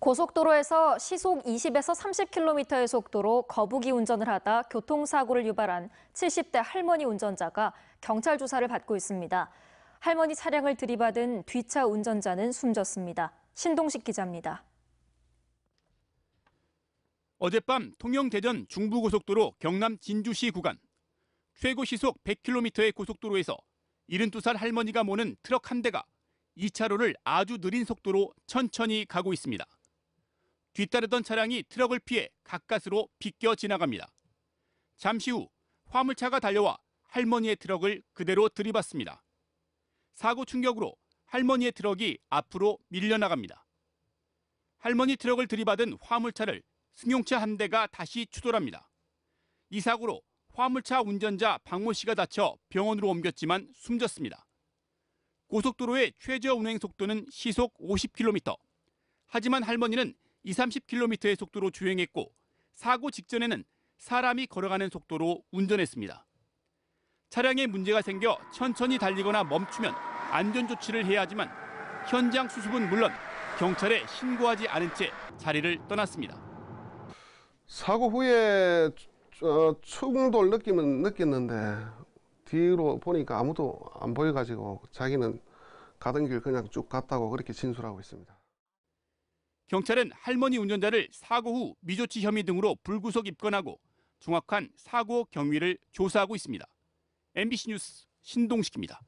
고속도로에서 시속 20에서 30km의 속도로 거북이 운전을 하다 교통사고를 유발한 70대 할머니 운전자가 경찰 조사를 받고 있습니다. 할머니 차량을 들이받은 뒤차 운전자는 숨졌습니다. 신동식 기자입니다. 어젯밤 통영대전 중부고속도로 경남 진주시 구간 최고 시속 100km의 고속도로에서 72살 할머니가 모는 트럭 한 대가 2차로를 아주 느린 속도로 천천히 가고 있습니다. 뒤따르던 차량이 트럭을 피해 가까스로 비껴 지나갑니다. 잠시 후 화물차가 달려와 할머니의 트럭을 그대로 들이받습니다. 사고 충격으로 할머니의 트럭이 앞으로 밀려나갑니다. 할머니 트럭을 들이받은 화물차를 승용차 한 대가 다시 추돌합니다. 이 사고로 화물차 운전자 박모 씨가 다쳐 병원으로 옮겼지만 숨졌습니다. 고속도로의 최저 운행 속도는 시속 50km. 하지만 할머니는 2, 0 30km의 속도로 주행했고 사고 직전에는 사람이 걸어가는 속도로 운전했습니다. 차량에 문제가 생겨 천천히 달리거나 멈추면 안전 조치를 해야 하지만 현장 수습은 물론 경찰에 신고하지 않은 채 자리를 떠났습니다. 사고 후에 어, 충돌 느낌은 느꼈는데 뒤로 보니까 아무도 안 보여가지고 자기는 가던 길 그냥 쭉 갔다고 그렇게 진술하고 있습니다. 경찰은 할머니 운전자를 사고 후 미조치 혐의 등으로 불구속 입건하고 정확한 사고 경위를 조사하고 있습니다. MBC 뉴스 신동식입니다.